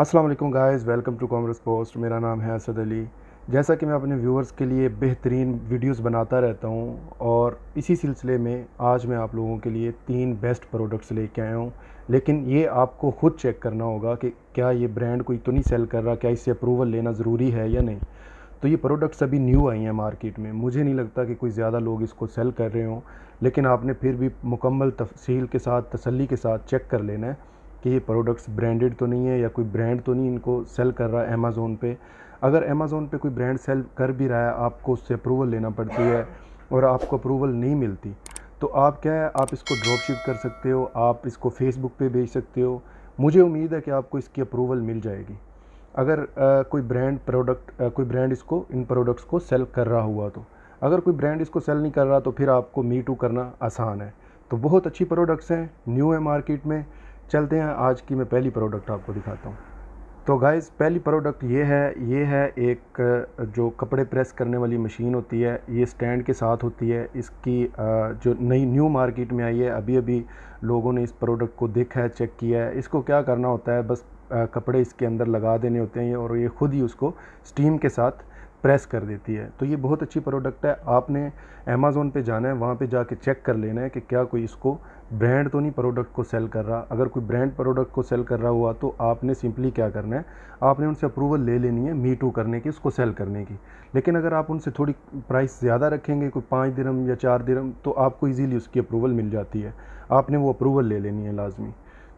अस्सलाम वालेकुम guys welcome to Commerce Post मेरा नाम है असद अली जैसा कि मैं अपने व्यूअर्स के लिए बेहतरीन वीडियोस बनाता रहता हूं और इसी सिलसिले में आज मैं आप लोगों के लिए तीन बेस्ट प्रोडक्ट्स लेके आया हूं लेकिन ये आपको खुद चेक करना होगा कि क्या ये ब्रांड कोई तो नहीं सेल कर रहा क्या इससे अप्रूवल लेना ज़रूरी है या नहीं तो ये प्रोडक्ट्स अभी न्यू आई हैं मार्केट में मुझे नहीं लगता कि कोई ज़्यादा लोग इसको सेल कर रहे हों लेकिन आपने फिर भी मुकम्मल तफसील के साथ तसली के साथ चेक कर लेना है कि ये प्रोडक्ट्स ब्रांडेड तो नहीं है या कोई ब्रांड तो नहीं इनको सेल कर रहा है अमेज़ोन पे अगर अमेज़ोन पे कोई ब्रांड सेल कर भी रहा है आपको उससे अप्रूवल लेना पड़ती है और आपको अप्रूवल नहीं मिलती तो आप क्या है आप इसको ड्रॉप शिप कर सकते हो आप इसको फेसबुक पे बेच सकते हो मुझे उम्मीद है कि आपको इसकी अप्रूवल मिल जाएगी अगर आ, कोई ब्रांड प्रोडक्ट कोई ब्रांड इसको इन प्रोडक्ट्स को सेल कर रहा हुआ तो अगर कोई ब्रांड इसको सेल नहीं कर रहा तो फिर आपको मी टू करना आसान है तो बहुत अच्छी प्रोडक्ट्स हैं न्यू है मार्केट में चलते हैं आज की मैं पहली प्रोडक्ट आपको दिखाता हूँ तो गाइस पहली प्रोडक्ट ये है ये है एक जो कपड़े प्रेस करने वाली मशीन होती है ये स्टैंड के साथ होती है इसकी जो नई न्यू मार्केट में आई है अभी अभी लोगों ने इस प्रोडक्ट को देखा है चेक किया है इसको क्या करना होता है बस कपड़े इसके अंदर लगा देने होते हैं और ये ख़ुद ही उसको स्टीम के साथ प्रेस कर देती है तो ये बहुत अच्छी प्रोडक्ट है आपने अमेज़ोन पे जाना है वहाँ पे जाके चेक कर लेना है कि क्या कोई इसको ब्रांड तो नहीं प्रोडक्ट को सेल कर रहा अगर कोई ब्रांड प्रोडक्ट को सेल कर रहा हुआ तो आपने सिंपली क्या करना है आपने उनसे अप्रूवल ले लेनी है मी टू करने की उसको सेल करने की लेकिन अगर आप उनसे थोड़ी प्राइस ज़्यादा रखेंगे कोई पाँच दिरम या चार दिरम तो आपको ईजीली उसकी अप्रूवल मिल जाती है आपने वो अप्रूवल ले लेनी है लाजमी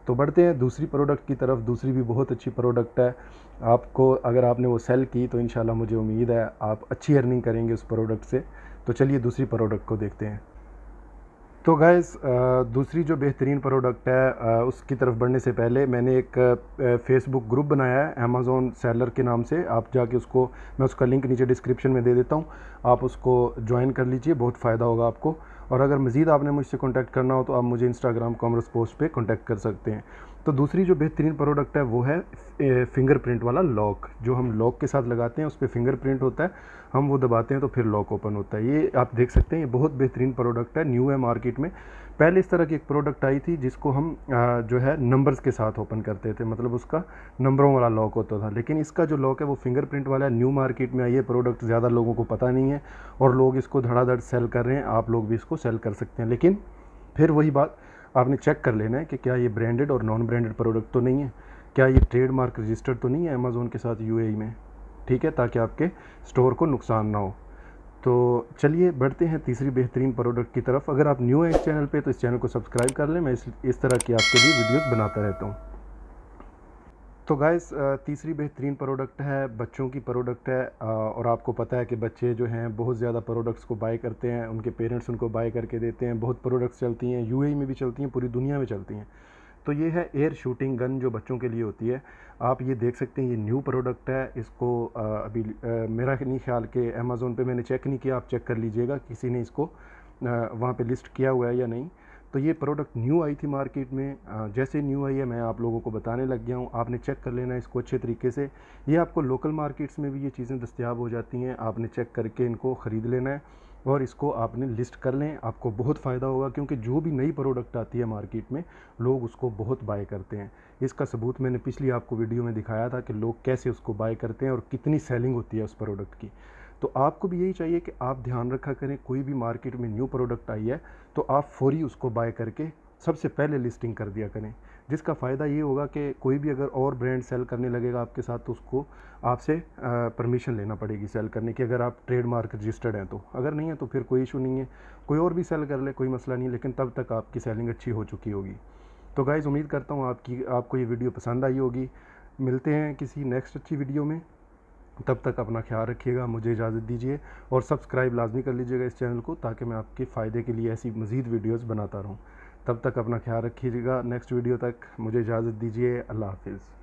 तो बढ़ते हैं दूसरी प्रोडक्ट की तरफ दूसरी भी बहुत अच्छी प्रोडक्ट है आपको अगर आपने वो सेल की तो इन मुझे उम्मीद है आप अच्छी अर्निंग करेंगे उस प्रोडक्ट से तो चलिए दूसरी प्रोडक्ट को देखते हैं तो गैस दूसरी जो बेहतरीन प्रोडक्ट है उसकी तरफ बढ़ने से पहले मैंने एक फेसबुक ग्रुप बनाया है अमेज़ोन सेलर के नाम से आप जाके उसको मैं उसका लिंक नीचे डिस्क्रिप्शन में दे देता हूँ आप उसको ज्वाइन कर लीजिए बहुत फ़ायदा होगा आपको और अगर मज़ीद आपने मुझसे कॉन्टैक्ट करना हो तो आप मुझे इंस्टाग्राम कॉमर्स पोस्ट पर कॉन्टैक्ट कर सकते हैं तो दूसरी जो बेहतरीन प्रोडक्ट है वो है फिंगरप्रिंट वाला लॉक जो हम लॉक के साथ लगाते हैं उस पर फिंगरप्रिंट होता है हम वो दबाते हैं तो फिर लॉक ओपन होता है ये आप देख सकते हैं ये बहुत बेहतरीन प्रोडक्ट है न्यू है मार्केट में पहले इस तरह की एक प्रोडक्ट आई थी जिसको हम आ, जो है नंबर्स के साथ ओपन करते थे मतलब उसका नंबरों वाला लॉक होता था लेकिन इसका जो लॉक है वो फिंगरप्रिंट वाला है न्यू मार्केट में आई है प्रोडक्ट ज़्यादा लोगों को पता नहीं है और लोग इसको धड़ाधड़ सेल कर रहे हैं आप लोग भी इसको सेल कर सकते हैं लेकिन फिर वही बात आपने चेक कर लेना है कि क्या ये ब्रांडेड और नॉन ब्रांडेड प्रोडक्ट तो नहीं है क्या ये ट्रेडमार्क रजिस्टर्ड तो नहीं है अमेज़ोन के साथ यू e में ठीक है ताकि आपके स्टोर को नुकसान ना हो तो चलिए बढ़ते हैं तीसरी बेहतरीन प्रोडक्ट की तरफ अगर आप न्यू हैं इस चैनल पे तो इस चैनल को सब्सक्राइब कर लें मैं इस इस तरह की आपके लिए वीडियोस बनाता रहता हूँ तो गाइस तीसरी बेहतरीन प्रोडक्ट है बच्चों की प्रोडक्ट है और आपको पता है कि बच्चे जो हैं बहुत ज़्यादा प्रोडक्ट्स को बाय करते हैं उनके पेरेंट्स उनको बाय करके देते हैं बहुत प्रोडक्ट्स चलती हैं यूएई e में भी चलती हैं पूरी दुनिया में चलती हैं तो ये है एयर शूटिंग गन जो बच्चों के लिए होती है आप ये देख सकते हैं ये न्यू प्रोडक्ट है इसको अभी मेरा नहीं ख्याल कि अमेज़ोन पर मैंने चेक नहीं किया आप चेक कर लीजिएगा किसी ने इसको वहाँ पर लिस्ट किया हुआ है या नहीं तो ये प्रोडक्ट न्यू आई थी मार्केट में जैसे न्यू आई है मैं आप लोगों को बताने लग गया हूँ आपने चेक कर लेना इसको अच्छे तरीके से ये आपको लोकल मार्केट्स में भी ये चीज़ें दस्तियाब हो जाती हैं आपने चेक करके इनको ख़रीद लेना है और इसको आपने लिस्ट कर लें आपको बहुत फ़ायदा होगा क्योंकि जो भी नई प्रोडक्ट आती है मार्केट में लोग उसको बहुत बाय करते हैं इसका सबूत मैंने पिछली आपको वीडियो में दिखाया था कि लोग कैसे उसको बाय करते हैं और कितनी सेलिंग होती है उस प्रोडक्ट की तो आपको भी यही चाहिए कि आप ध्यान रखा करें कोई भी मार्केट में न्यू प्रोडक्ट आई है तो आप फौरी उसको बाय करके सबसे पहले लिस्टिंग कर दिया करें जिसका फ़ायदा ये होगा कि कोई भी अगर और ब्रांड सेल करने लगेगा आपके साथ तो उसको आपसे परमिशन लेना पड़ेगी सेल करने की अगर आप ट्रेडमार्क रजिस्टर्ड हैं तो अगर नहीं है तो फिर कोई इशू नहीं है कोई और भी सेल कर ले कोई मसला नहीं लेकिन तब तक आपकी सेलिंग अच्छी हो चुकी होगी तो गाइज़ उम्मीद करता हूँ आपकी आपको ये वीडियो पसंद आई होगी मिलते हैं किसी नेक्स्ट अच्छी वीडियो में तब तक अपना ख्याल रखिएगा मुझे इजाज़त दीजिए और सब्सक्राइब लाजमी कर लीजिएगा इस चैनल को ताकि मैं आपके फ़ायदे के लिए ऐसी मज़ीद वीडियोज़ बनाता रहूँ तब तक अपना ख्याल रखिएगा नेक्स्ट वीडियो तक मुझे इजाज़त दीजिए अल्लाह हाफिज़